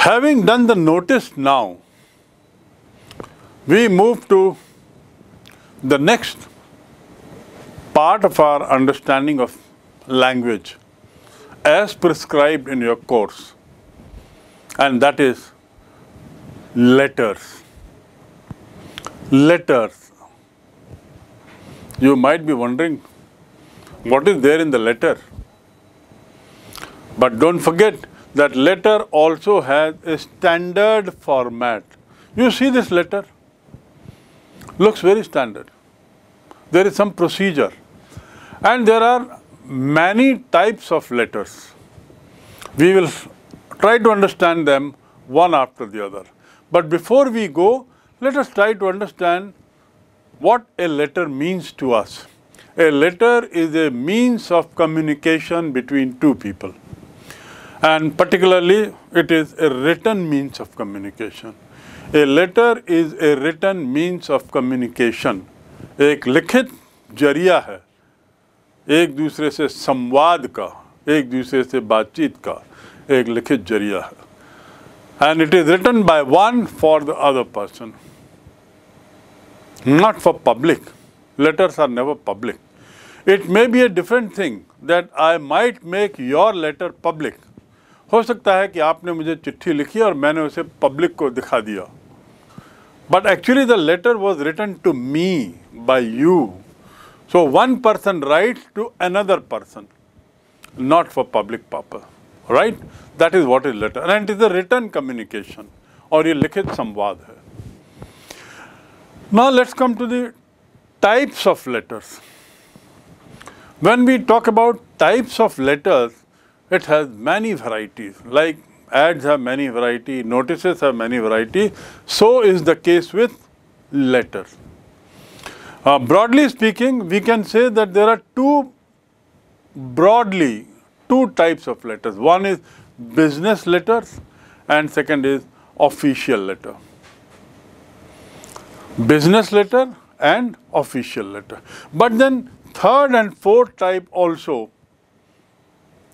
Having done the notice now, we move to the next part of our understanding of language as prescribed in your course, and that is letters. Letters. You might be wondering what is there in the letter, but don't forget that letter also has a standard format. You see this letter? Looks very standard. There is some procedure. And there are many types of letters. We will try to understand them one after the other. But before we go, let us try to understand what a letter means to us. A letter is a means of communication between two people and particularly it is a written means of communication. A letter is a written means of communication. एक लिखित जरिया है एक दूसरे से संवाद का एक दूसरे से बातचीत का एक लिखित जरिया है And it is written by one for the other person, not for public. Letters are never public. It may be a different thing that I might make your letter public हो सकता है कि आपने मुझे चिट्ठी लिखी और मैंने उसे पब्लिक को दिखा दिया but actually the letter was written to me by you so one person write to another person not for public purpose right that is what is letter and it is a written communication और ये लिखित संवाद है Now let's come to the of letters when we talk about types of letters It has many varieties like ads have many variety, notices have many variety. So is the case with letter. Uh, broadly speaking, we can say that there are two broadly two types of letters. One is business letters and second is official letter. Business letter and official letter. But then third and fourth type also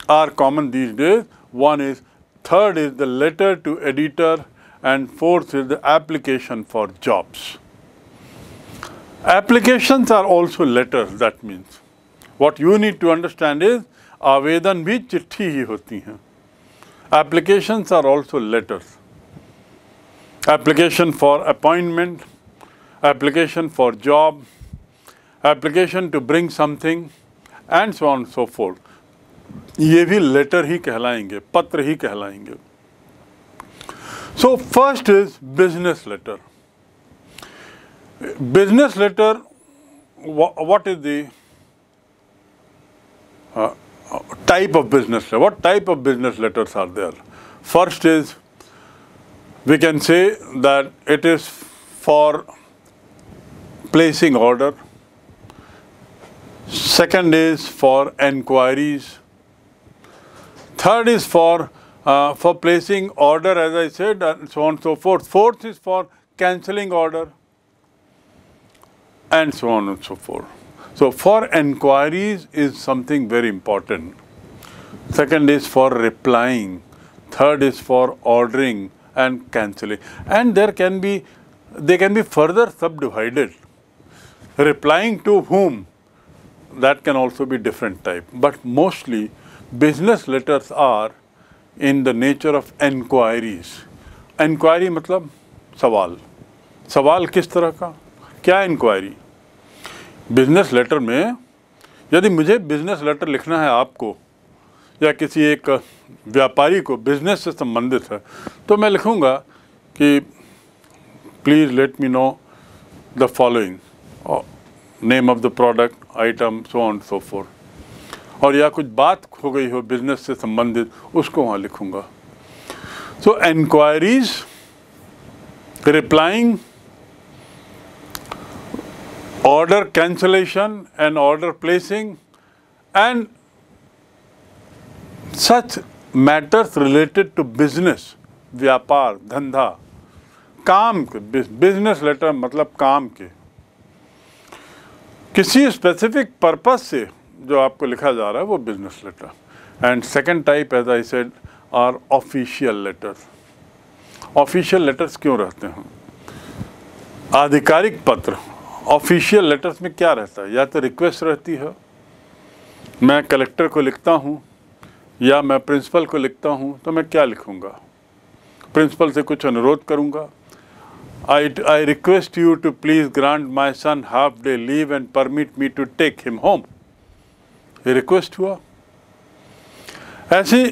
are common these days. One is, third is the letter to editor and fourth is the application for jobs. Applications are also letters that means. What you need to understand is आवेदन भी चिट्ठी ही होती applications are also letters. Application for appointment, application for job, application to bring something, and so on and so forth. ये भी letter ही कहलाएंगे पत्र ही कहलाएंगे so first is business letter business letter what is the type of business what type of business letters are there first is we can say that it is for placing order second is for enquiries Third is for uh, for placing order, as I said, and so on and so forth. Fourth is for cancelling order, and so on and so forth. So, for enquiries is something very important. Second is for replying. Third is for ordering and cancelling. And there can be, they can be further subdivided. Replying to whom, that can also be different type. But mostly, business letters are in the nature of inquiries inquiry मतलब सवाल सवाल किस तरह का क्या inquiry business letter में यदि मुझे बिजनेस लेटर लिखना है आपको या किसी एक व्यापारी को बिजनेस से संबंधित है तो मैं लिखूँगा कि please let me know the following name of the product item so on so forth और या कुछ बात हो गई हो बिज़नेस से संबंधित उसको वहाँ लिखूँगा तो enquiries replying order cancellation and order placing and such matters related to business व्यापार धंधा काम के बिजनेस लेटर मतलब काम के किसी स्पेसिफिक पर्पस से जो आपको लिखा जा रहा है वो business letter and second type as I said are official letters official letters क्यों रहते हैं आधिकारिक पत्र ऑफिशियल लेटर्स में क्या रहता है या तो रिक्वेस्ट रहती है मैं कलेक्टर को लिखता हूँ या मैं प्रिंसिपल को लिखता हूँ तो मैं क्या लिखूँगा प्रिंसिपल से कुछ अनुरोध करूँगा I I request you to please grant my son half day leave and permit me to take him home ये रिक्वेस्ट हुआ ऐसी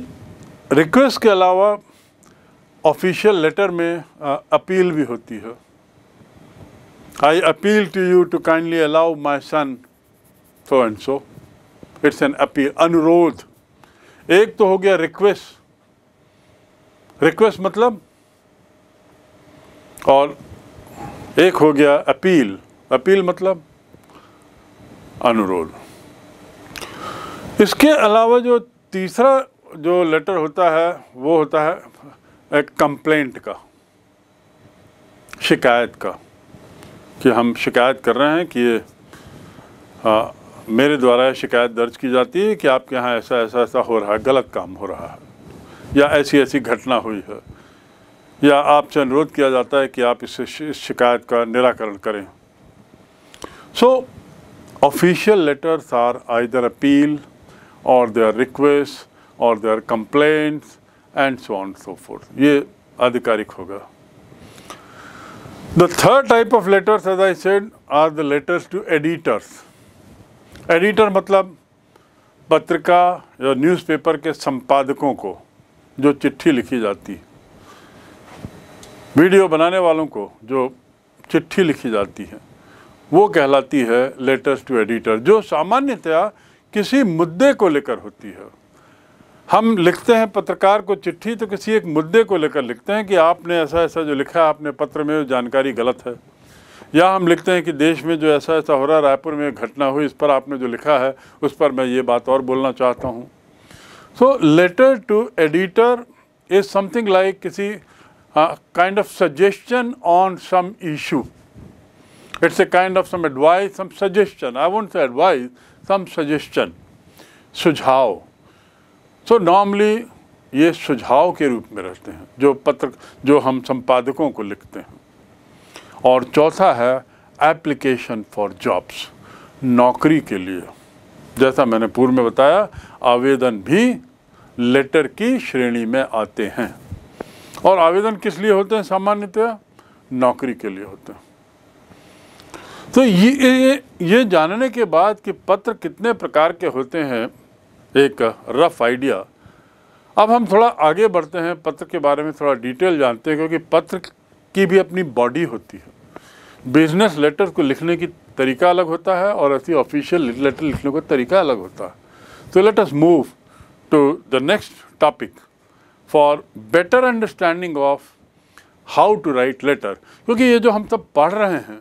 रिक्वेस्ट के अलावा ऑफिशियल लेटर में आ, अपील भी होती है I appeal to you to kindly allow my son so and so it's an appeal अनुरोध एक तो हो गया रिक्वेस्ट रिक्वेस्ट मतलब और एक हो गया अपील अपील मतलब अनुरोध इसके अलावा जो तीसरा जो लेटर होता है वो होता है एक कंप्लेंट का शिकायत का कि हम शिकायत कर रहे हैं कि ये मेरे द्वारा शिकायत दर्ज की जाती है कि आपके यहाँ ऐसा ऐसा ऐसा हो रहा है गलत काम हो रहा है या ऐसी ऐसी घटना हुई है या आपसे अनुरोध किया जाता है कि आप इस, इस शिकायत का निराकरण करें so official letters are either appeal or their request or their complaints and so on so forth ये आधिकारिक होगा the third type of letters as I said are the letters to editors editor मतलब पत्रिका या newspaper के संपादकों को जो चिट्ठी लिखी जाती वीडियो बनाने वालों को जो चिट्ठी लिखी जाती है वो कहलाती है लेटर्स टू एडिटर जो सामान्यतया किसी मुद्दे को लेकर होती है हम लिखते हैं पत्रकार को चिट्ठी तो किसी एक मुद्दे को लेकर लिखते हैं कि आपने ऐसा ऐसा जो लिखा है आपने पत्र में वो जानकारी गलत है या हम लिखते हैं कि देश में जो ऐसा ऐसा हो रहा है रायपुर में घटना हुई इस पर आपने जो लिखा है उस पर मैं ये बात और बोलना चाहता हूँ so letter to editor is something like किसी kind of suggestion on some issue it's a kind of some advice some suggestion I want say advice some suggestion सुझाव सो नॉर्मली ये सुझाव के रूप में रहते हैं जो पत्र जो हम संपादकों को लिखते हैं और चौथा है एप्लीकेशन फॉर जॉब्स नौकरी के लिए जैसा मैंने पूर्व में बताया आवेदन भी लेटर की श्रेणी में आते हैं और आवेदन किस लिए होते हैं सामान्यतः नौकरी के लिए होते हैं तो ये ये जानने के बाद कि पत्र कितने प्रकार के होते हैं एक रफ आइडिया अब हम थोड़ा आगे बढ़ते हैं पत्र के बारे में थोड़ा डिटेल जानते हैं क्योंकि पत्र की भी अपनी बॉडी होती है बिजनेस लेटर को लिखने की तरीका अलग होता है और ऐसी ऑफिशियल लेटर लिखने का तरीका अलग होता है तो let us move to the next topic for better understanding of how to write letter क्योंकि ये जो हम सब पढ़ रहे हैं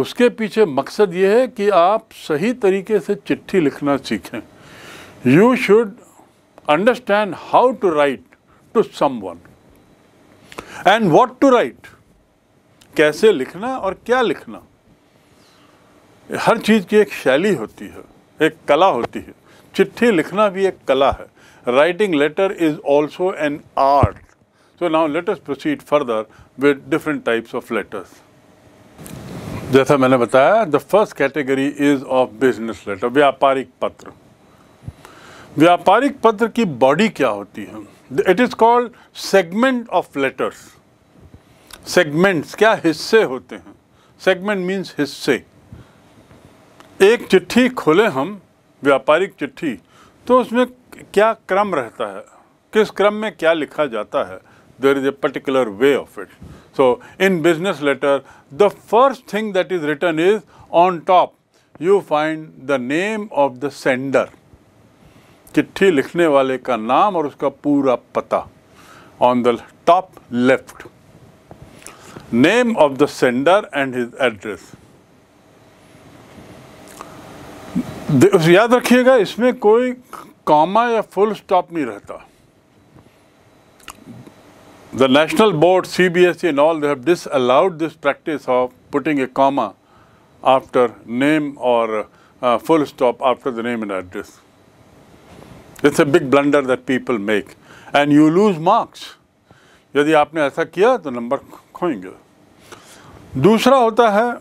उसके पीछे मकसद ये है कि आप सही तरीके से चिट्ठी लिखना सीखें you should understand how to write to someone and what to write कैसे लिखना और क्या लिखना हर चीज़ की एक शैली होती है एक कला होती है चिट्ठी लिखना भी एक कला है writing letter is also an art so now letters proceed further with different types of letters जैसा मैंने बताया the first category is of business letter व्यापारिक पत्र व्यापारिक पत्र की बॉडी क्या होती है it is called segment of letters segments क्या हिस्से होते हैं सेगमेंट मींस हिस्से एक चिट्ठी खोले हम व्यापारिक चिट्ठी तो उसमें क्या क्रम रहता है किस क्रम में क्या लिखा जाता है there is a particular way of it. So, in business letter, the first thing that is written is on top, you find the name of the sender. चिट्ठी लिखने वाले का नाम और उसका पूरा पता on the top left. name of the sender and his address. याद रखिएगा इसमें कोई कॉमा या फुल स्टॉप नहीं रहता The national board, CBSE and all, they have disallowed this practice of putting a comma after name or uh, full stop after the name and address. It's a big blunder that people make and you lose marks. यदि आपने ऐसा किया तो number खोएंगे दूसरा होता है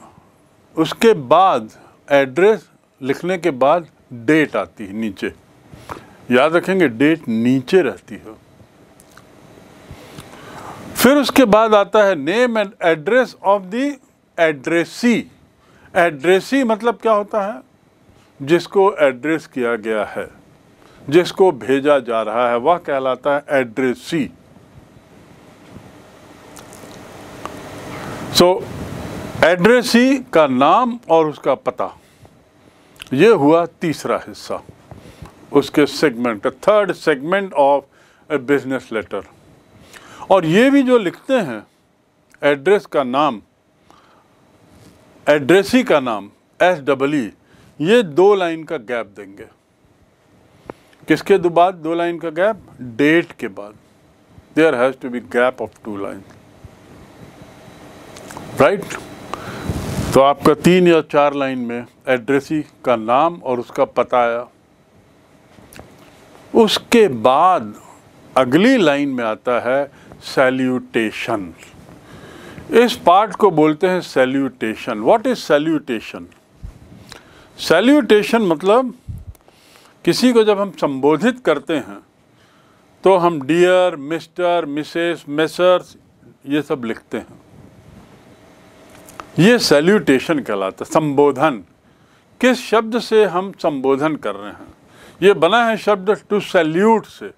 उसके बाद एड्रेस लिखने के बाद डेट आती है नीचे याद रखेंगे डेट नीचे रहती है फिर उसके बाद आता है name and address of the addressee addressee मतलब क्या होता है जिसको एड्रेस किया गया है जिसको भेजा जा रहा है वह कहलाता है एड्रेसी सो so, एड्रेसी का नाम और उसका पता ये हुआ तीसरा हिस्सा उसके segment third segment of a business letter और ये भी जो लिखते हैं एड्रेस का नाम एड्रेसी का नाम एस डबल ई ये दो लाइन का गैप देंगे किसके दो बाद दो लाइन का गैप डेट के बाद there has to be gap of two line right तो आपका तीन या चार लाइन में एड्रेसी का नाम और उसका पता आया उसके बाद अगली लाइन में आता है सैल्यूटेशन इस पार्ट को बोलते हैं salutation what is salutation salutation मतलब किसी को जब हम संबोधित करते हैं तो हम डियर मिस्टर मिसेस मेसर्स ये सब लिखते हैं ये सैल्यूटेशन कहलाता है संबोधन किस शब्द से हम संबोधन कर रहे हैं ये बना है शब्द टू सैल्यूट से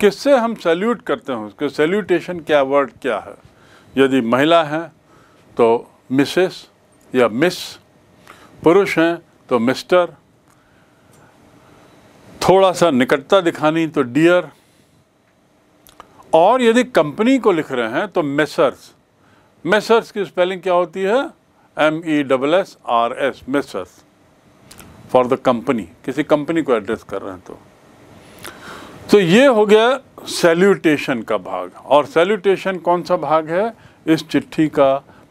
किससे हम सैल्यूट करते हैं उसके सैल्यूटेशन क्या वर्ड क्या है यदि महिला हैं तो मिसेस या मिस पुरुष हैं तो मिस्टर थोड़ा सा निकटता दिखानी तो डियर और यदि कंपनी को लिख रहे हैं तो मेसर्स मेसर्स की स्पेलिंग क्या होती है M E double S R S messrs for the company किसी कंपनी को एड्रेस कर रहे हैं तो तो ये हो गया सैल्यूटेशन का भाग और सैल्यूटेशन कौन सा भाग है इस चिट्ठी का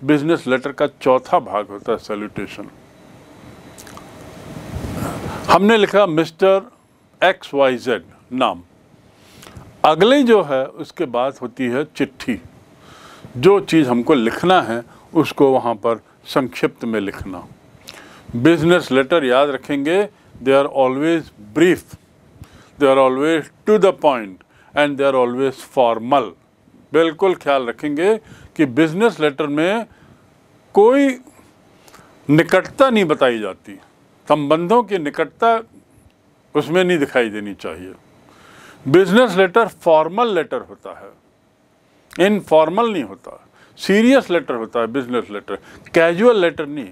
बिजनेस लेटर का चौथा भाग होता है सैल्यूटेशन हमने लिखा मिस्टर एक्स वाई जेड नाम अगले जो है उसके बाद होती है चिट्ठी जो चीज़ हमको लिखना है उसको वहाँ पर संक्षिप्त में लिखना बिजनेस लेटर याद रखेंगे they are always brief they are always to the point and they are always formal बिल्कुल ख्याल रखेंगे कि बिजनेस लेटर में कोई निकटता नहीं बताई जाती संबंधों की निकटता उसमें नहीं दिखाई देनी चाहिए बिजनेस लेटर फॉर्मल लेटर होता है इनफॉर्मल नहीं होता सीरियस लेटर होता है बिजनेस लेटर कैजुअल लेटर नहीं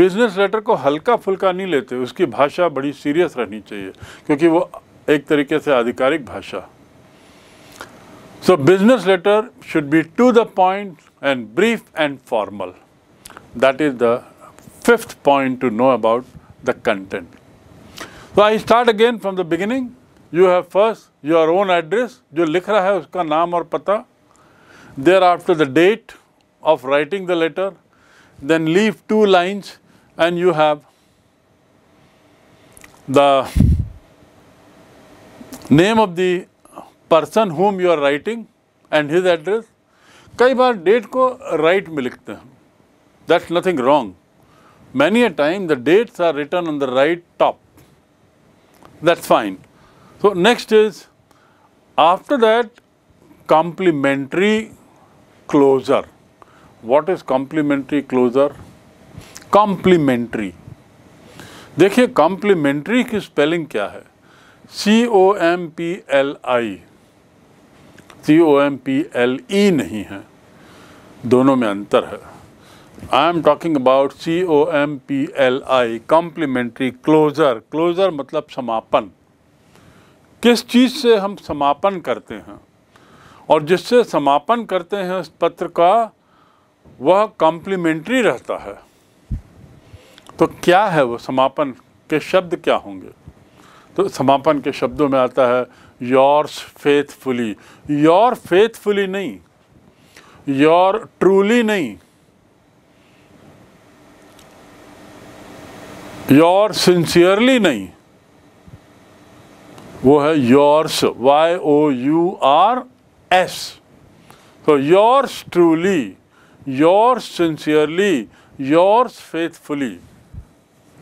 बिजनेस लेटर को हल्का फुल्का नहीं लेते उसकी भाषा बड़ी सीरियस रहनी चाहिए क्योंकि वो एक तरीके से आधिकारिक भाषा So business letter should be to the point and brief and formal. That is the fifth point to know about the content. So I start again from the beginning. You have first your own address, जो लिख रहा है उसका नाम और पता. Thereafter the date of writing the letter. Then leave two lines and you have the name of the person whom you are writing and his address कई बार डेट को राइट में लिखते हैं that's nothing wrong many a time the dates are written on the right top that's fine so next is after that complimentary closure what is complimentary closure complimentary देखिए complimentary की spelling क्या है C O M P L I C O M P L E नहीं है दोनों में अंतर है I am talking about C O M P L I complimentary closure closure मतलब समापन किस चीज़ से हम समापन करते हैं और जिससे समापन करते हैं उस पत्र का वह कॉम्प्लीमेंट्री रहता है तो क्या है वो समापन के शब्द क्या होंगे तो समापन के शब्दों में आता है योर्स फेथफुली योर फेथफुली नहीं योर ट्रूली नहीं योर सिंसियरली नहीं वो है yours Y O U R S तो yours truly yours sincerely yours faithfully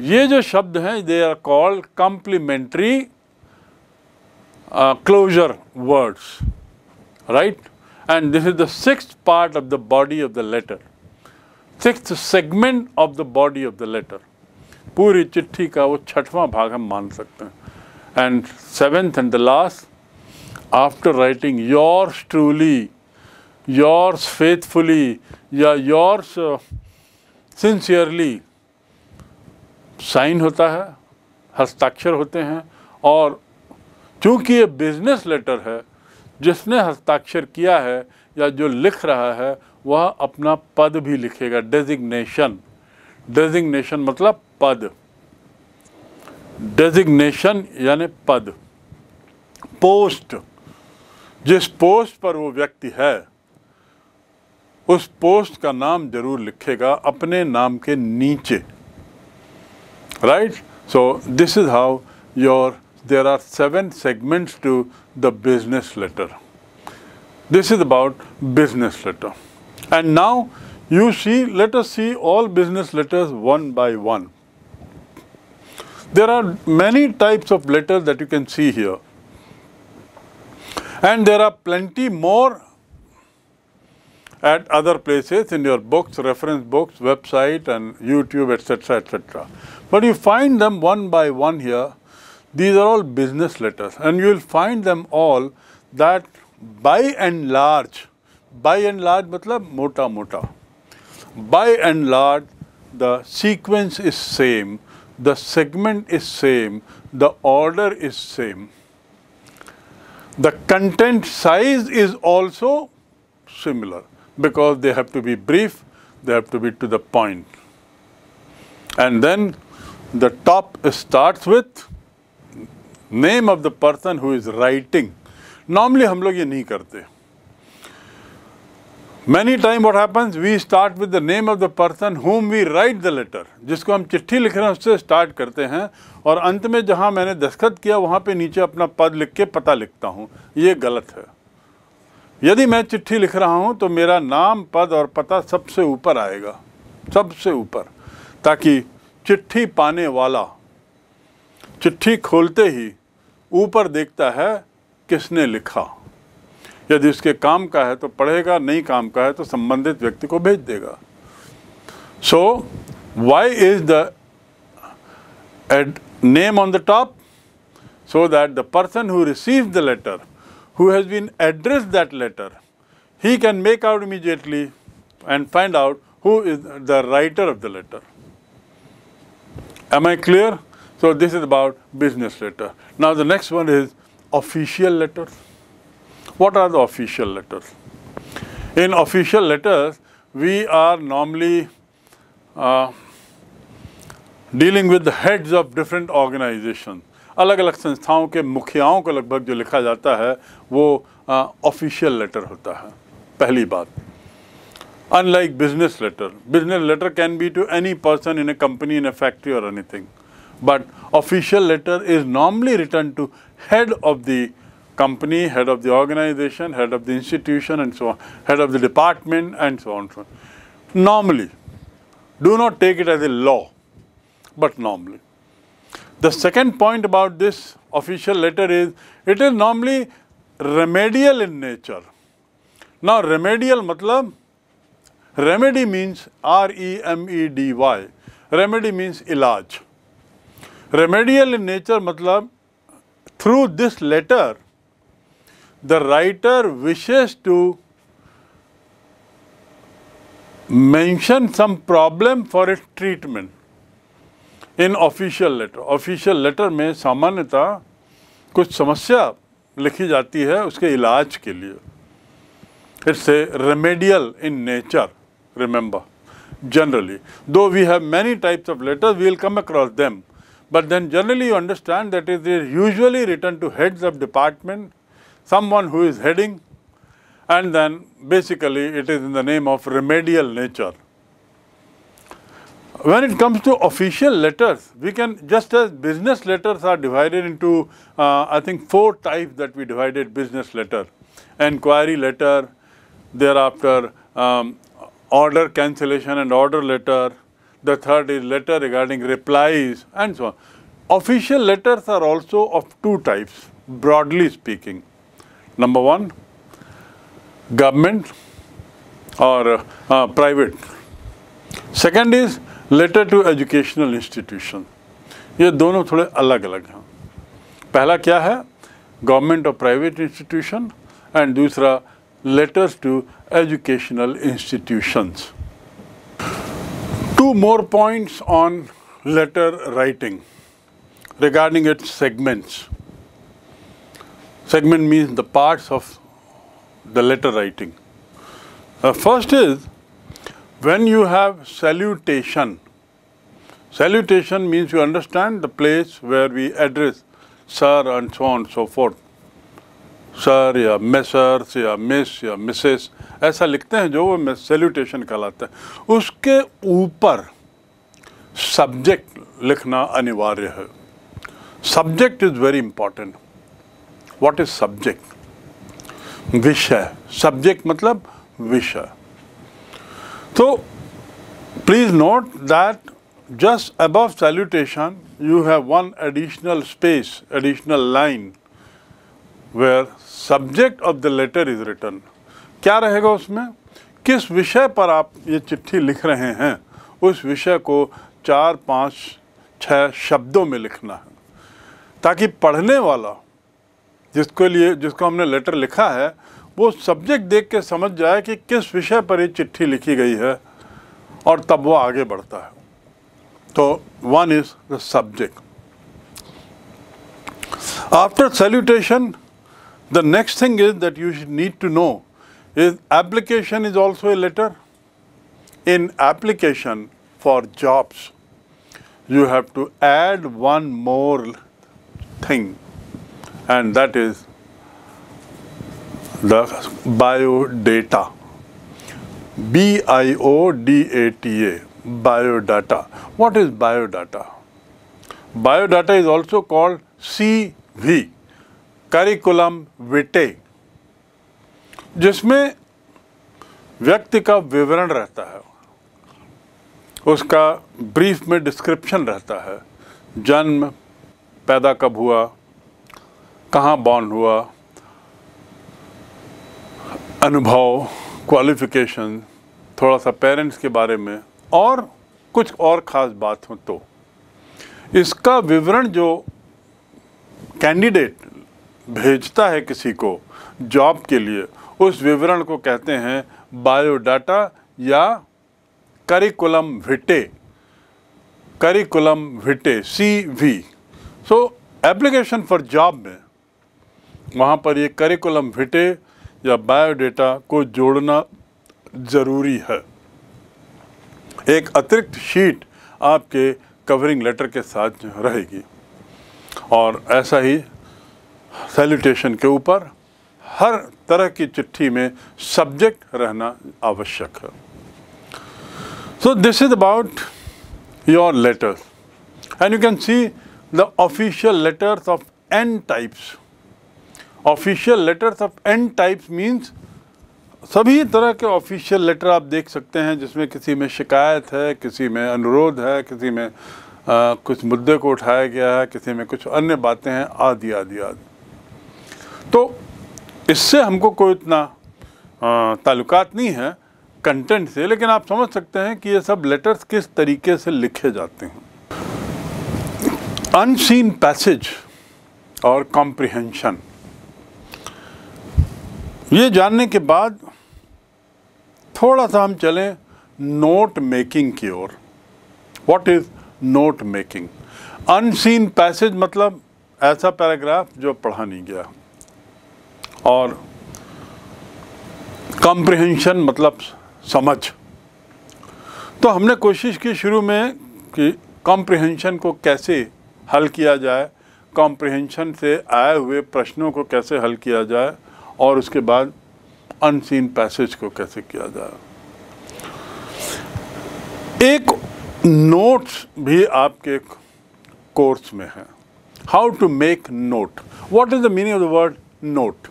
ये जो शब्द हैं they are called complimentary closure words right and this is the sixth part of the body of the letter six segment of the body of the letter पूरी चिट्ठी का वो छठवां भाग हम मान सकते हैं and seventh and the last after writing yours truly yours faithfully या योर्स सिंसियरली uh, साइन होता है हस्ताक्षर होते हैं और क्योंकि ये बिजनेस लेटर है जिसने हस्ताक्षर किया है या जो लिख रहा है वह अपना पद भी लिखेगा डेजिग्नेशन डेजिग्नेशन मतलब पद डेजिग्नेशन यानी पद पोस्ट जिस पोस्ट पर वो व्यक्ति है उस पोस्ट का नाम जरूर लिखेगा अपने नाम के नीचे right? So this is how your, there are seven segments to the business letter. This is about business letter. And now you see, let us see all business letters one by one. There are many types of letters that you can see here. And there are plenty more at other places in your books, reference books, website and YouTube, etc., etc. But you find them one by one here. These are all business letters and you will find them all that by and large, by and large matlab mota mota. By and large, the sequence is same, the segment is same, the order is same. The content size is also similar. because they have to be brief, they have to be to the point. And then the top starts with name of the person who is writing. Normally हम लोग ये नहीं करते Many times what happens, we start with the name of the person whom we write the letter. जिसको हम चिट्ठी लिख रहे हैं उससे start करते हैं और अंत में जहाँ मैंने दस्खत किया वहाँ पे नीचे अपना पद लिख के पता लिखता हूँ ये गलत है यदि मैं चिट्ठी लिख रहा हूँ तो मेरा नाम पद और पता सबसे ऊपर आएगा सबसे ऊपर ताकि चिट्ठी पाने वाला चिट्ठी खोलते ही ऊपर देखता है किसने लिखा यदि उसके काम का है तो पढ़ेगा नहीं काम का है तो संबंधित व्यक्ति को भेज देगा so why is the name on the top so that the person who receive the letter who has been addressed that letter, he can make out immediately and find out who is the writer of the letter. Am I clear? So this is about business letter. Now the next one is official letter. What are the official letters? In official letters, we are normally uh, dealing with the heads of different organizations. अलग अलग संस्थाओं के मुखियाओं को लगभग जो लिखा जाता है वो ऑफिशियल लेटर होता है पहली बात unlike business letter business letter can be to any person in a company in a factory or anything but official letter is normally written to head of the company head of the organisation head of the institution and so head of the department and so on so normally do not take it as a law but normally The second point about this official letter is it is normally remedial in nature. Now, remedial matlab, remedy means R-E-M-E-D-Y, remedy means ilaj. Remedial in nature matlab, through this letter, the writer wishes to mention some problem for its treatment. In official letter official letter में सामान्यतः कुछ समस्या लिखी जाती है उसके इलाज के लिए it's a remedial in nature remember generally though we have many types of letter we will come across them but then generally you understand that is is usually written to heads of department someone who is heading and then basically it is in the name of remedial nature When it comes to official letters, we can just as business letters are divided into, uh, I think, four types that we divided business letter, inquiry letter, thereafter um, order cancellation and order letter, the third is letter regarding replies and so on. Official letters are also of two types, broadly speaking. Number one, government or uh, private. Second is letter to educational institution ये दोनों थोड़े अलग अलग हैं पहला क्या है government और प्राइवेट इंस्टीट्यूशन एंड दूसरा letters to educational institutions two more points on letter writing regarding its segments segment means the parts of the letter writing first is When you have salutation, salutation means you understand the place where we address sir and so on and so forth. Sir या messrs या miss या mrs ऐसा लिखते हैं जो वो salutation कहलाता है उसके ऊपर सब्जेक्ट लिखना अनिवार्य है subject is very important what is subject विषय सब्जेक्ट मतलब विषय So, please note that just above salutation, you have one additional space, additional line where subject of the letter is written. क्या रहेगा उसमें किस विषय पर आप ये चिट्ठी लिख रहे हैं उस विषय को चार पाँच छः शब्दों में लिखना है ताकि पढ़ने वाला जिसके लिए जिसको हमने लेटर लिखा है वो सब्जेक्ट देख के समझ जाए कि किस विषय पर ये चिट्ठी लिखी गई है और तब वो आगे बढ़ता है तो one is the subject after salutation the next thing is that you need to know is application is also a letter in application for jobs you have to add one more thing and that is the biodata B I O D A T A biodata what is biodata biodata is also called CV curriculum vitae जिसमें व्यक्ति का विवरण रहता है उसका brief में description रहता है जन्म पैदा कब हुआ कहाँ बॉर्न हुआ अनुभव क्वालिफिकेशन थोड़ा सा पेरेंट्स के बारे में और कुछ और ख़ास बात हो तो इसका विवरण जो कैंडिडेट भेजता है किसी को जॉब के लिए उस विवरण को कहते हैं बायोडाटा या curriculum vitae curriculum vitae C V so application for job में वहाँ पर ये करिकुलम विटे या बायोडेटा को जोड़ना ज़रूरी है एक अतिरिक्त शीट आपके कवरिंग लेटर के साथ रहेगी और ऐसा ही सैल्यूटेशन के ऊपर हर तरह की चिट्ठी में सब्जेक्ट रहना आवश्यक है so this is about your letters and you can see the official letters of n types official letters of n types means सभी तरह के ऑफिशियल लेटर आप देख सकते हैं जिसमें किसी में शिकायत है किसी में अनुरोध है किसी में आ, कुछ मुद्दे को उठाया गया है किसी में कुछ अन्य बातें हैं आदि आदि आदि तो इससे हमको कोई इतना ताल्लुकात नहीं है कंटेंट से लेकिन आप समझ सकते हैं कि ये सब लेटर्स किस तरीके से लिखे जाते हैं अनसीन पैसेज और कॉम्प्रिहेंशन ये जानने के बाद थोड़ा सा हम चलें नोट मेकिंग की ओर what is note making unseen passage मतलब ऐसा पैराग्राफ जो पढ़ा नहीं गया और कॉम्प्रिहेंशन मतलब समझ तो हमने कोशिश की शुरू में कि कॉम्प्रिहेंशन को कैसे हल किया जाए कॉम्प्रिहेंशन से आए हुए प्रश्नों को कैसे हल किया जाए और उसके बाद अनसीन पैसेज को कैसे किया जाए एक नोट्स भी आपके कोर्स में है how to make note what is the meaning of the word note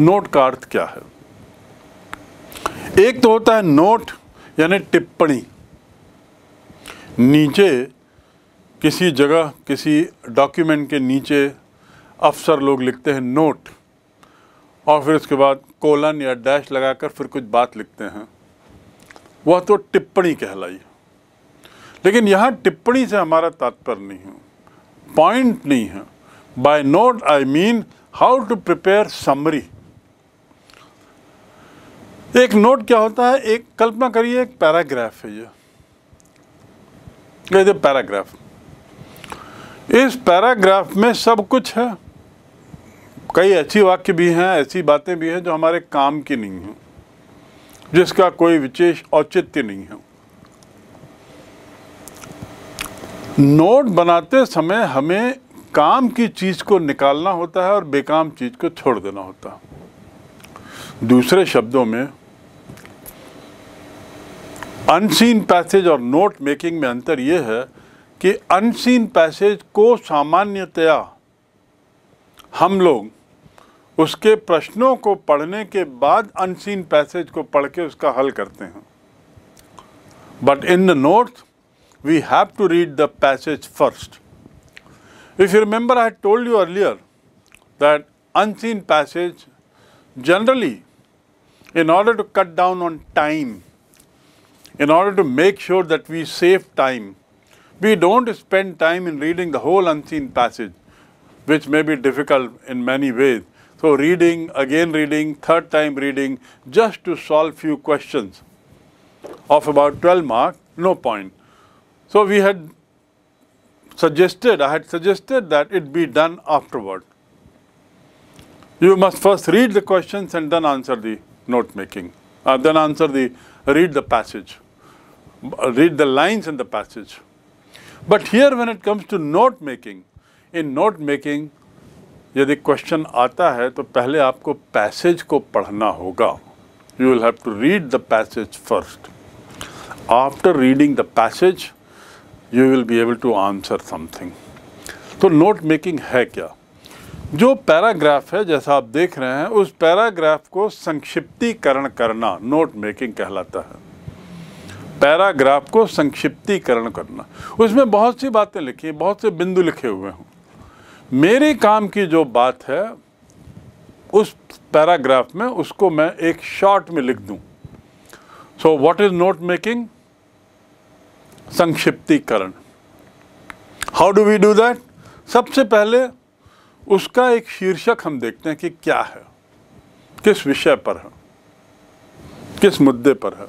note का अर्थ क्या है एक तो होता है नोट यानी टिप्पणी नीचे किसी जगह किसी डॉक्यूमेंट के नीचे अफसर लोग लिखते हैं नोट और फिर उसके बाद कोलन या डैश लगाकर फिर कुछ बात लिखते हैं वह तो टिप्पणी कहलाई लेकिन यहाँ टिप्पणी से हमारा तात्पर्य नहीं है पॉइंट नहीं है by note I mean how to prepare summary एक नोट क्या होता है एक कल्पना करिए एक पैराग्राफ है ये कहते पैराग्राफ इस पैराग्राफ में सब कुछ है कई ऐसी वाक्य भी हैं ऐसी बातें भी हैं जो हमारे काम की नहीं हैं जिसका कोई विशेष औचित्य नहीं है नोट बनाते समय हमें काम की चीज़ को निकालना होता है और बेकाम चीज़ को छोड़ देना होता है दूसरे शब्दों में अनसीन पैसेज और नोट मेकिंग में अंतर यह है कि अनसीन पैसेज को सामान्यतया हम लोग उसके प्रश्नों को पढ़ने के बाद अनसीन पैसेज को पढ़ उसका हल करते हैं but in the notes we have to read the passage first. If you remember, I had told you earlier that unseen passage generally, in order to cut down on time, in order to make sure that we save time, we don't spend time in reading the whole unseen passage, which may be difficult in many ways, so reading, again reading, third time reading, just to solve few questions of about 12 mark, no point. So we had suggested, I had suggested that it be done afterward. You must first read the questions and then answer the note making, uh, then answer the, read the passage, uh, read the lines in the passage. But here when it comes to note making, in note making, यदि question आता है तो पहले आपको passage को पढ़ना होगा you will have to read the passage first after reading the passage you will be able to answer something तो नोट मेकिंग है क्या जो पैराग्राफ है जैसा आप देख रहे हैं उस पैराग्राफ को संक्षिप्तीकरण करना नोट मेकिंग कहलाता है पैराग्राफ को संक्षिप्तीकरण करना उसमें बहुत सी बातें लिखी बहुत से बिंदु लिखे हुए हैं मेरे काम की जो बात है उस पैराग्राफ में उसको मैं एक शॉर्ट में लिख दूं so what is note making संक्षिप्तीकरण how do we do that सबसे पहले उसका एक शीर्षक हम देखते हैं कि क्या है किस विषय पर है किस मुद्दे पर है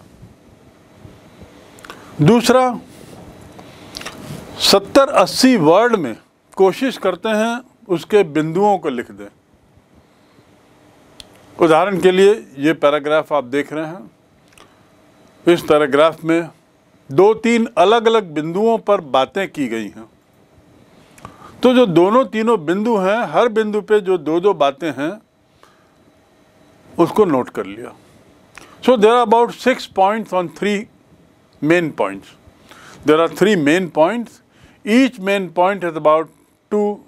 दूसरा सत्तर अस्सी वर्ड में कोशिश करते हैं उसके बिंदुओं को लिख दें उदाहरण के लिए ये पैराग्राफ आप देख रहे हैं इस पैराग्राफ में दो तीन अलग अलग बिंदुओं पर बातें की गई हैं तो जो दोनों तीनों बिंदु हैं हर बिंदु पे जो दो दो बातें हैं उसको नोट कर लिया so there are about six points on three main points there are three main points each main point is about to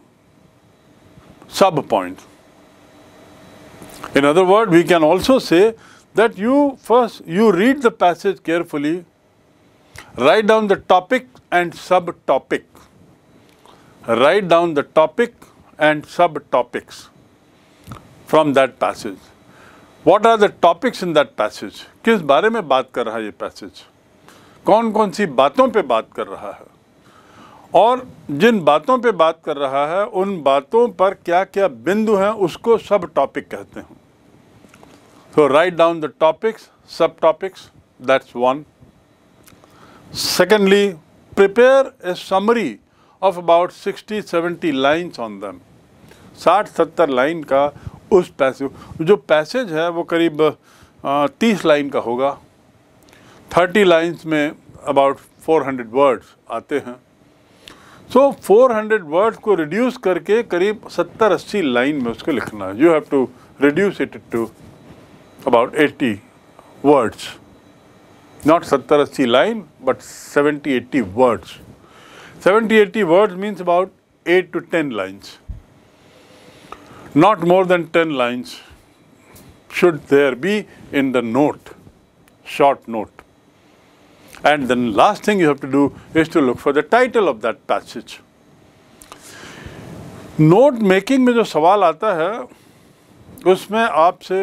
sub point. In other words, we can also say that you first, you read the passage carefully, write down the topic and subtopic. Write down the topic and subtopics from that passage. What are the topics in that passage? किस बारे में बात कर रहा है ये passage? कौन कौन सी बातों पे बात कर रहा है और जिन बातों पे बात कर रहा है उन बातों पर क्या क्या बिंदु हैं उसको सब टॉपिक कहते हैं write down the topics sub topics that's one secondly prepare a summary of about 60, 70 lines on them 60-70 line का उस पैसेज जो पैसेज है वो करीब तीस लाइन का होगा थर्टी लाइन्स में अबाउट 400 वर्ड्स आते हैं सो so, 400 वर्ड को रिड्यूस करके करीब 70 अस्सी लाइन में उसको लिखना है you have to reduce it to about 80 words not 70 अस्सी line but 70-80 words 70-80 words means about 8 to 10 lines not more than 10 lines should there be in the note short note and then last thing you have to do is to look for the title of that passage note making में जो सवाल आता है उसमें आपसे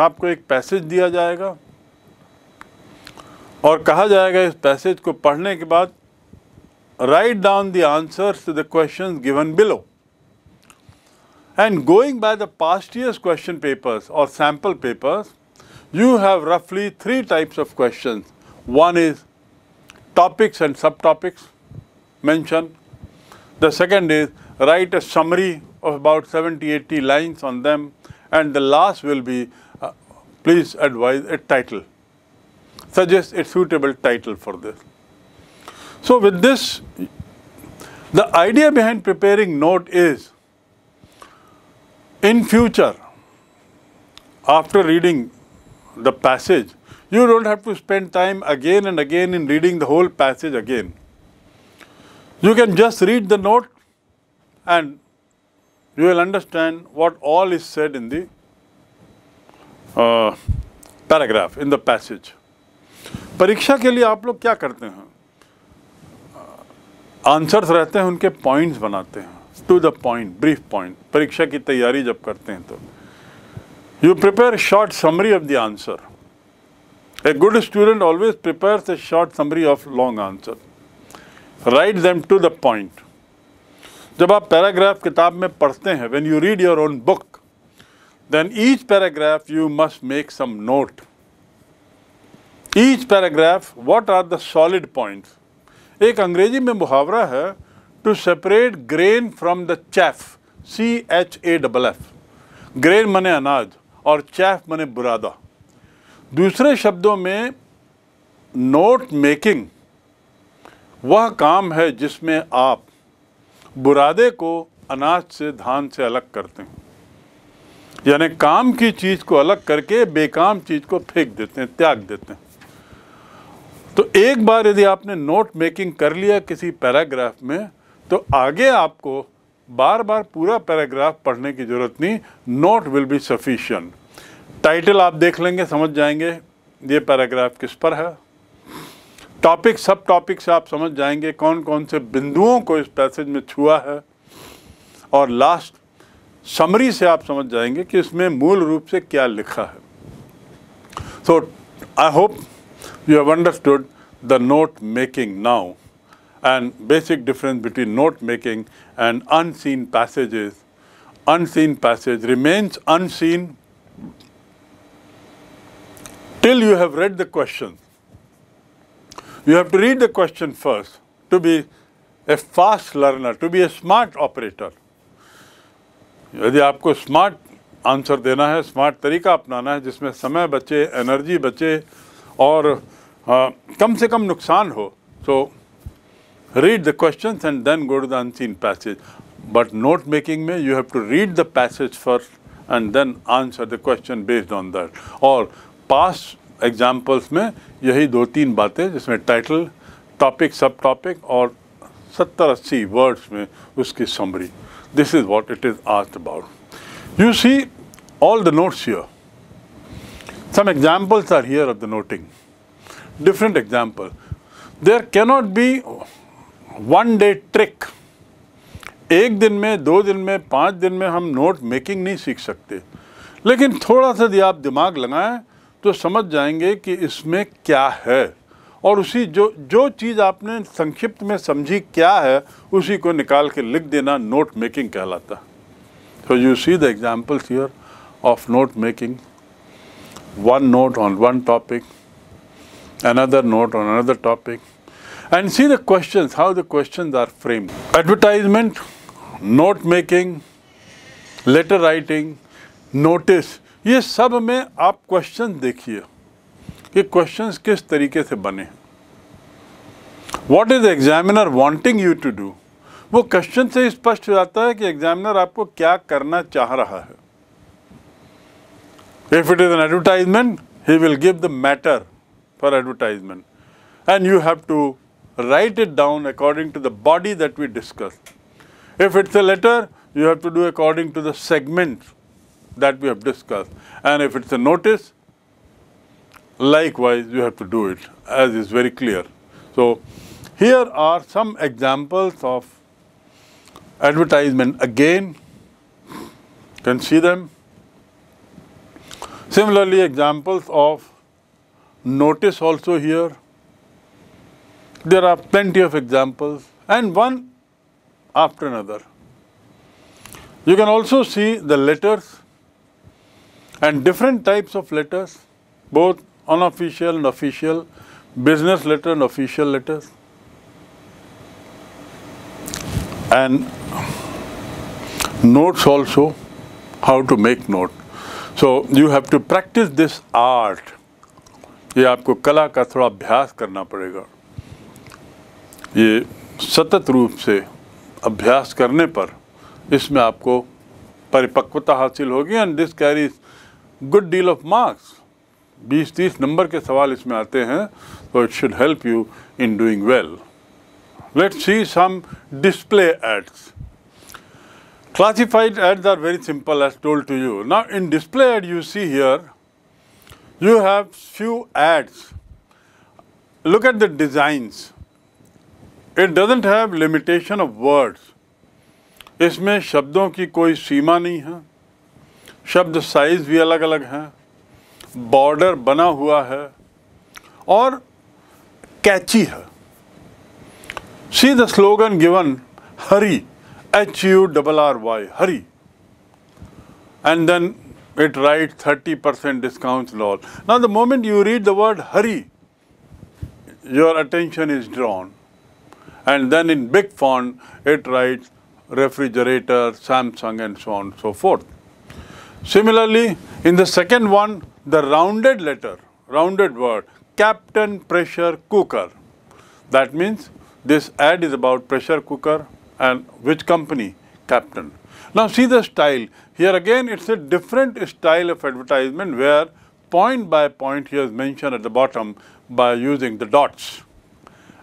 आपको एक passage दिया जाएगा और कहा जाएगा इस पैसेज को पढ़ने के बाद write down the answer to the question given below and going by the past years question papers और सैम्पल पेपर्स यू हैव रफली three types of question One is topics and subtopics mentioned. The second is write a summary of about 70-80 lines on them. And the last will be uh, please advise a title. Suggest a suitable title for this. So with this, the idea behind preparing note is in future, after reading the passage, you don't have to spend time again and again in reading the whole passage again. You can just read the note and you will understand what all is said in the uh, paragraph, in the passage. Pariksha ke liye aap log kya Answers rehte hain, unke points banate To the point, brief point. Pariksha ki tayari jab karte You prepare a short summary of the answer. A good student always prepares a short summary of long answer. Write them to the point. जब आप paragraph किताब में पढ़ते हैं when you read your own book, then each paragraph you must make some note. Each paragraph, what are the solid points? एक अंग्रेजी में मुहावरा है to separate grain from the chaff, C H A double F. Grain मने अनाज और chaff मने बुरादा दूसरे शब्दों में नोट मेकिंग वह काम है जिसमें आप बुरादे को अनाज से धान से अलग करते हैं यानी काम की चीज़ को अलग करके बेकाम चीज़ को फेंक देते हैं त्याग देते हैं तो एक बार यदि आपने नोट मेकिंग कर लिया किसी पैराग्राफ में तो आगे आपको बार बार पूरा पैराग्राफ पढ़ने की ज़रूरत नहीं note will be sufficient title आप देख लेंगे समझ जाएंगे ये पैराग्राफ किस पर है टॉपिक सब टॉपिक से आप समझ जाएंगे कौन कौन से बिंदुओं को इस पैसेज में छुआ है और लास्ट समरी से आप समझ जाएंगे कि इसमें मूल रूप से क्या लिखा है so I hope you have understood the note making now and basic difference between note making and unseen passages unseen passage remains unseen till you have read the question. You have to read the question first to be a fast learner, to be a smart operator. यदि आपको smart answer देना है then तरीका अपनाना है जिसमें समय बचे एनर्जी बचे और आ, कम से कम नुकसान हो read the questions and then go to the unseen passage. But note making may you have to read the passage first and then answer the question based on that. Or past examples में यही दो तीन बातें जिसमें title topic सब topic और सत्तर अस्सी वर्ड्स में उसकी summary this is what it is just about you see all the notes your some examples are here of the noting different example There cannot be one day trick एक दिन में दो दिन में पाँच दिन में हम नोट मेकिंग नहीं सीख सकते लेकिन थोड़ा सा यदि आप दिमाग लगाएं तो समझ जाएंगे कि इसमें क्या है और उसी जो जो चीज़ आपने संक्षिप्त में समझी क्या है उसी को निकाल के लिख देना नोट मेकिंग कहलाता so you see the examples here of note making one note on one topic another note on another topic and see the question how the question are frame advertisement note making letter writing notice ये सब में आप question देखिए कि questions किस तरीके से बने what is examiner wanting you to do वो क्वेश्चन से स्पष्ट हो जाता है कि एग्जामिनर आपको क्या करना चाह रहा है if it is an advertisement he will give the matter for advertisement and you have to write it down according to the body that we discuss if it's a letter you have to do according to the segment that we have discussed. And if it's a notice, likewise you have to do it as is very clear. So, here are some examples of advertisement again, you can see them. Similarly, examples of notice also here. There are plenty of examples and one after another. You can also see the letters and different types of letters, both unofficial and official, business letter and official letters. And notes also, how to make note. So you have to practice this art. ये आपको कला का थोड़ा अभ्यास करना पड़ेगा ये सतत रूप से अभ्यास करने पर इसमें आपको परिपक्वता हासिल होगी and this carries good deal of marks 20-30 नंबर के सवाल इसमें आते हैं तो it should help you in doing well let see some display ads classified ads are very simple as told to you now in display ad you see here you have few ads look at the designs it doesn't have limitation of words इसमें शब्दों की कोई सीमा नहीं है शब्द size भी अलग अलग हैं बॉर्डर बना हुआ है और कैची है see the slogan given hurry H U double R Y hurry and then it write thirty percent discount लॉल ना the moment you read the word hurry your attention is drawn and then in big font it write refrigerator Samsung and so on so forth Similarly, in the second one, the rounded letter, rounded word, captain pressure cooker. That means this ad is about pressure cooker and which company, captain. Now see the style. Here again, it's a different style of advertisement where point by point here is mentioned at the bottom by using the dots.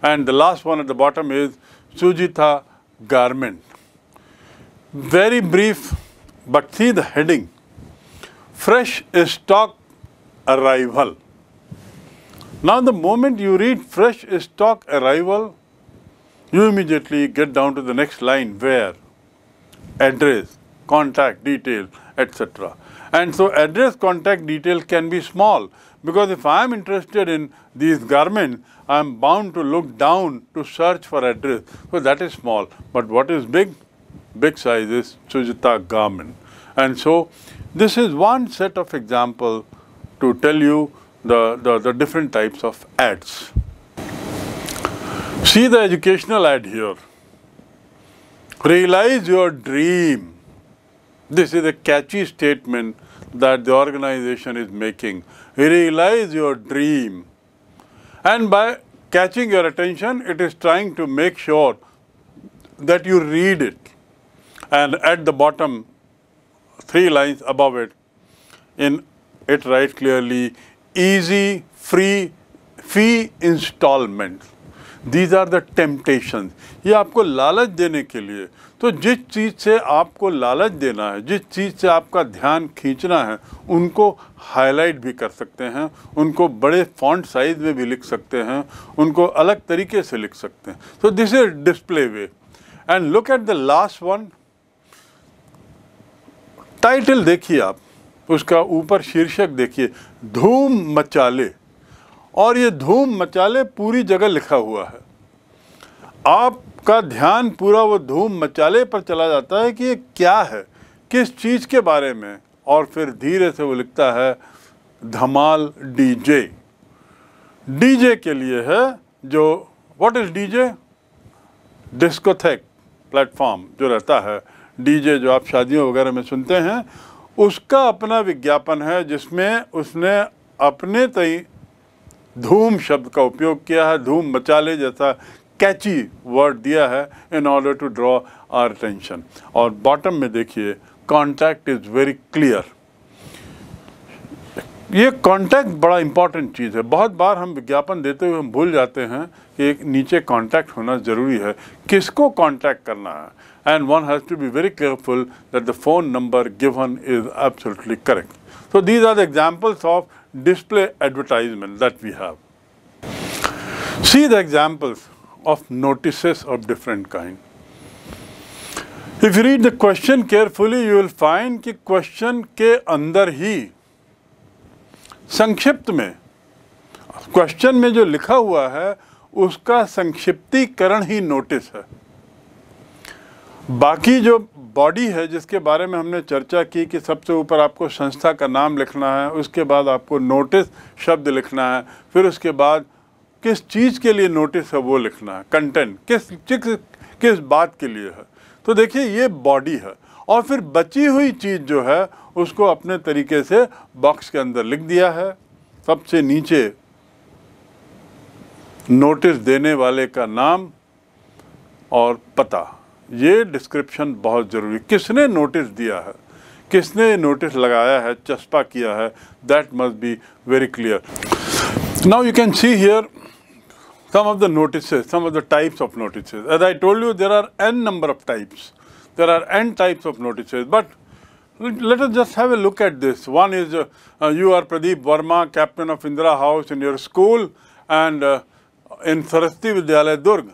And the last one at the bottom is Sujitha garment. Very brief, but see the heading fresh stock arrival. Now the moment you read fresh stock arrival, you immediately get down to the next line where address, contact detail, etc. And so address contact detail can be small because if I am interested in these garments, I am bound to look down to search for address. So that is small. But what is big? Big size is Sujata garment. And so this is one set of example to tell you the, the, the different types of ads. See the educational ad here. Realize your dream. This is a catchy statement that the organization is making. Realize your dream. And by catching your attention, it is trying to make sure that you read it. And at the bottom, three lines above it. In it write clearly easy, free, fee installment. These are the temptation ये आपको लालच देने के लिए तो जिस चीज़ से आपको लालच देना है जिस चीज़ से आपका ध्यान खींचना है उनको हाईलाइट भी कर सकते हैं उनको बड़े फॉन्ट साइज में भी लिख सकते हैं उनको अलग तरीके से लिख सकते हैं so this is display way and look at the last one title देखिए आप उसका ऊपर शीर्षक देखिए धूम मचाले और ये धूम मचाले पूरी जगह लिखा हुआ है आपका ध्यान पूरा वो धूम मचाले पर चला जाता है कि ये क्या है किस चीज़ के बारे में और फिर धीरे से वो लिखता है धमाल डीजे डीजे के लिए है जो what is DJ discotheque platform जो रहता है डीजे जो आप शादियों वगैरह में सुनते हैं उसका अपना विज्ञापन है जिसमें उसने अपने तई धूम शब्द का उपयोग किया है धूम मचाले जैसा कैची वर्ड दिया है in order to draw attention और बॉटम में देखिए कॉन्टैक्ट इज़ वेरी क्लियर ये कॉन्टैक्ट बड़ा इंपॉर्टेंट चीज़ है बहुत बार हम विज्ञापन देते हुए हम भूल जाते हैं कि एक नीचे कॉन्टैक्ट होना ज़रूरी है किसको कॉन्टैक्ट करना है and one has to be very careful that the phone number given is absolutely correct. So these are the examples of display advertisement that we have. See the examples of notices of different kind. If you read the question carefully, you will find कि question के अंदर ही संक्षिप्त में question में जो लिखा हुआ है उसका संक्षिप्तीकरण ही नोटिस है बाकी जो बॉडी है जिसके बारे में हमने चर्चा की कि सबसे ऊपर आपको संस्था का नाम लिखना है उसके बाद आपको नोटिस शब्द लिखना है फिर उसके बाद किस चीज़ के लिए नोटिस है वो लिखना है कंटेंट किस चिक्स किस बात के लिए है तो देखिए ये बॉडी है और फिर बची हुई चीज़ जो है उसको अपने तरीके से बॉक्स के अंदर लिख दिया है सबसे नीचे नोटिस देने वाले का नाम और पता ये डिस्क्रिप्शन बहुत ज़रूरी किसने नोटिस दिया है किसने नोटिस लगाया है चस्पा किया है that must be very clear now you can see here some of the notice some of the types of notice as I told you there are n number of types there are n types of notice but let us just have a look at this one is you are Pradeep Verma captain of Indira house in your school and in Saraswati Vidyalaya Durg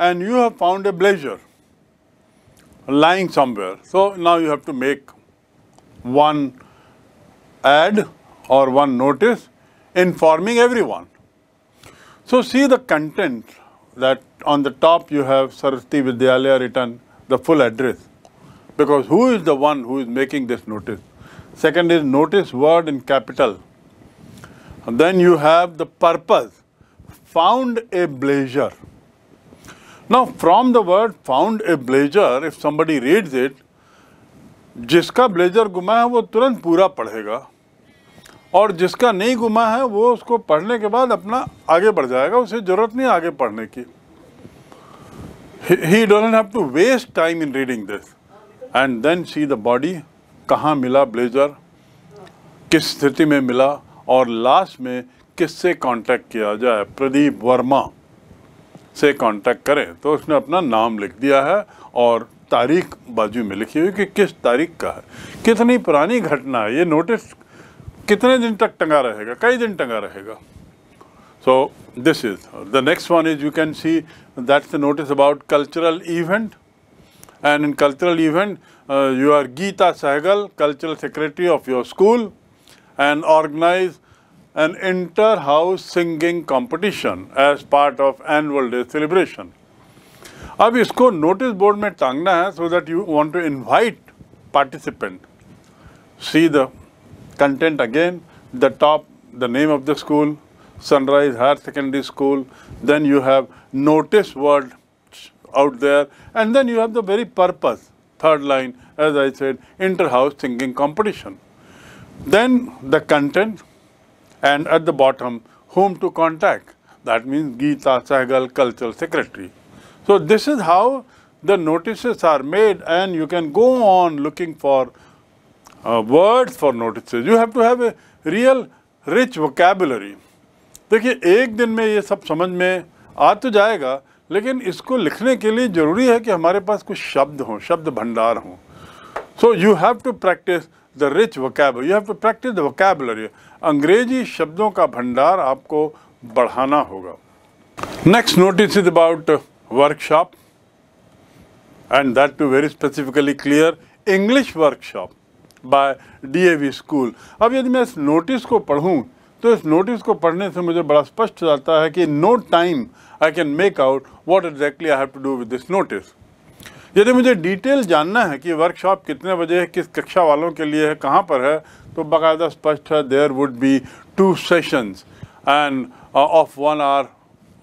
and you have found a blazer lying somewhere. So now you have to make one ad or one notice informing everyone. So see the content that on the top you have Saraswati Vidyalaya written, the full address. Because who is the one who is making this notice? Second is notice word in capital. And then you have the purpose. Found a blazer. Now, from the word found a blazer, if somebody reads it, जिसका blazer गुमा है वो तुरंत पूरा पढ़ेगा और जिसका नहीं गुमा है वो उसको पढ़ने के बाद अपना आगे बढ़ जाएगा उसे ज़रूरत नहीं आगे पढ़ने की ही don't have to waste time in reading this and then see the body कहाँ मिला ब्लेजर किस स्थिति में मिला और लास्ट में किससे कांटेक्ट किया जाए प्रदीप वर्मा से कांटेक्ट करें तो उसने अपना नाम लिख दिया है और तारीख बाजू में लिखी हुई कि किस तारीख का है कितनी पुरानी घटना है ये नोटिस कितने दिन तक टंगा रहेगा कई दिन टंगा रहेगा so this is the next one is you can see that's the notice about cultural event and in cultural event you are Geeta Sehgal cultural secretary of your school and organise an inter-house singing competition as part of annual day celebration. अब इसको notice board में टांगना है so that you want to invite participant. See the content again. The top, the name of the school, sunrise higher secondary school then you have notice word out there and then you have the very purpose third line as i said inter house singing competition then the content and at the bottom whom to contact. That means Geeta Sehgal, Cultural Secretary. So this is how the notices are made and you can go on looking for uh, words for notices. You have to have a real rich vocabulary. देखिए एक दिन में ये सब समझ में आ तो जाएगा लेकिन इसको लिखने के लिए ज़रूरी है कि हमारे पास कुछ शब्द हों शब्द भंडार हों so you have to practise the rich vocab you have to practise the vocabulary Angrezi शब्दों का भंडार आपको बढ़ाना होगा next notice is about workshop too very specifically clear English workshop by D A V school अब यदि मैं इस नोटिस को पढ़ूँ तो इस नोटिस को पढ़ने से मुझे बड़ा स्पष्ट हो जाता है कि no time I can make out what exactly I have to do with this notice यदि मुझे डिटेल जानना है कि वर्कशॉप कितने बजे है किस कक्षा वालों के लिए है कहाँ पर है तो बाकायदा स्पष्ट है there would be two sessions and of one hour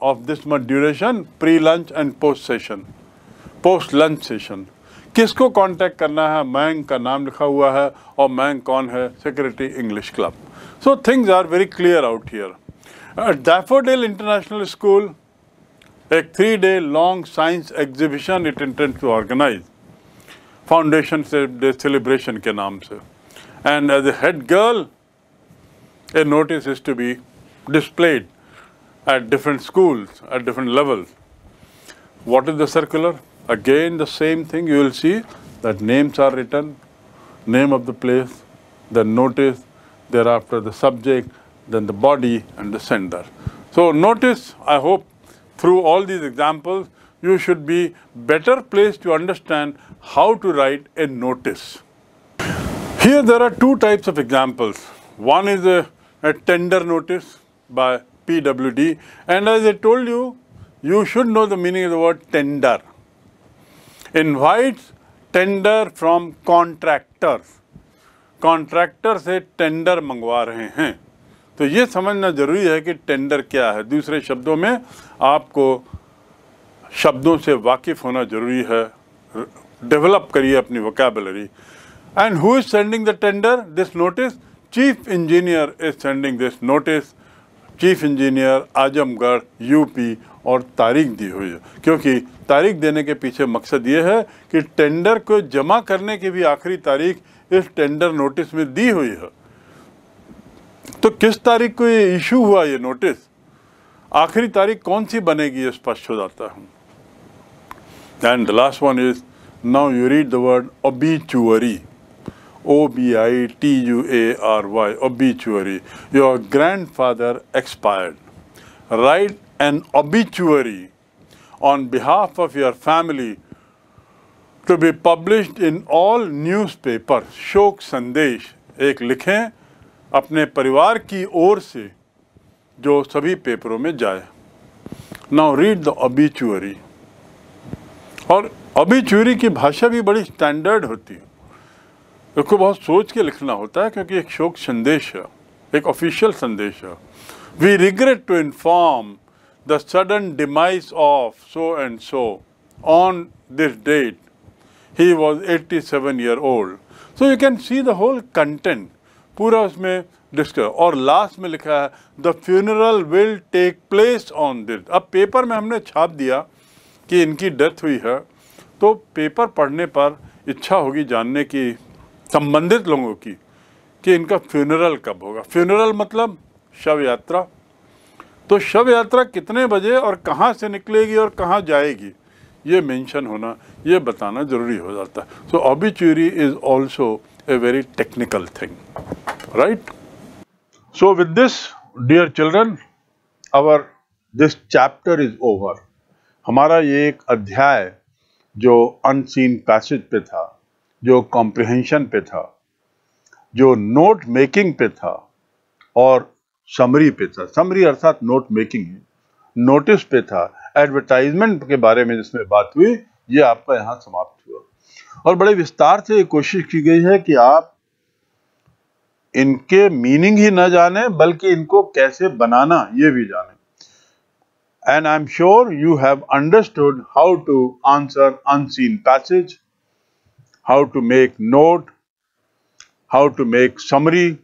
of this much duration pre lunch and post session post lunch session किसको कांटेक्ट करना है मैंग का नाम लिखा हुआ है और मैंग कौन है secretary English club so things are very clear out here Daffodil International School एक three day long science exhibition it intent to organise foundation से डे सेलिब्रेशन के नाम से and as uh, a head girl, a notice is to be displayed at different schools, at different levels. What is the circular? Again, the same thing you will see that names are written, name of the place, the notice, thereafter the subject, then the body and the sender. So notice, I hope, through all these examples, you should be better placed to understand how to write a notice. Here there are two types of examples. One is a, a tender notice by PWD and as I told you, you should know the meaning of the word tender. Invites tender from contractors contractor से tender मंगवा रहे हैं तो ये समझना ज़रूरी है कि टेंडर क्या है दूसरे शब्दों में आपको शब्दों से वाकिफ़ होना ज़रूरी है डेवलप करिए अपनी vocabulary And who is sending the tender, this notice? Chief Engineer is sending this notice. Chief engineer Azamgarh UP और तारीख दी हुई है क्योंकि तारीख देने के पीछे मकसद ये है कि टेंडर को जमा करने की भी आखिरी तारीख इस टेंडर नोटिस में दी हुई है तो किस तारीख को ये इशू हुआ ये नोटिस आखिरी तारीख कौन सी बनेगी ये स्पष्ट हो जाता है and the last one is now you read the word obituary O-B-I-T-U-A-R-Y, obituary. Your grandfather expired. Write an obituary on behalf of your family to be published in all newspapers. Shok Sandesh. एक लिखें अपने परिवार की ओर से जो सभी पेपरों में जाए नाउ रीड द ऑबिचुअरी और ऑबिचुअरी की भाषा भी बड़ी स्टैंडर्ड होती है देखो बहुत सोच के लिखना होता है क्योंकि एक शोक संदेश है एक ऑफिशियल संदेश है we regret to inform the sudden demise of so and so on this date he was eighty seven year old so you can see the whole content पूरा उसमें डिस्कस और लास्ट में लिखा है the funeral will take place on this अब paper में हमने छाप दिया कि इनकी डेथ हुई है तो पेपर पढ़ने पर इच्छा होगी जानने की संबंधित लोगों की कि इनका फ्यूनरल कब होगा फ्यूनरल मतलब शव यात्रा तो शव यात्रा कितने बजे और कहाँ से निकलेगी और कहाँ जाएगी ये मेंशन होना ये बताना ज़रूरी हो जाता है so obituary is also a very technical thing right so with this dear children our this chapter is over हमारा ये एक अध्याय जो अनसीन पैसेज पे था जो कॉम्प्रिहेंशन पे था जो नोट मेकिंग पे था और समरी पे था समरी अर्थात नोट मेकिंग है नोटिस पे था एडवर्टाइजमेंट के बारे में जिसमें बात हुई ये आपका यहां समाप्त हुआ और बड़े विस्तार से कोशिश की गई है कि आप इनके मीनिंग ही ना जाने बल्कि इनको कैसे बनाना ये भी जाने and I am sure you have understood how to answer unseen passage how to make note, how to make summary,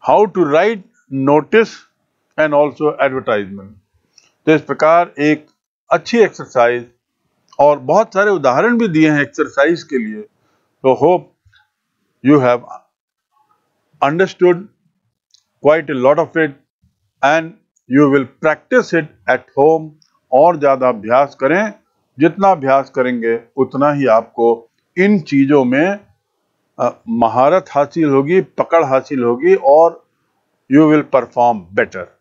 how to write notice and also advertisement. तो इस प्रकार एक अच्छी एक्सरसाइज और बहुत सारे उदाहरण भी दिए हैं एक्सरसाइज के लिए तो hope you have understood quite a lot of it and you will practice it at home और ज़्यादा अभ्यास करें जितना अभ्यास करेंगे उतना ही आपको इन चीज़ों में महारत हासिल होगी पकड़ हासिल होगी और यू विल परफॉर्म बेटर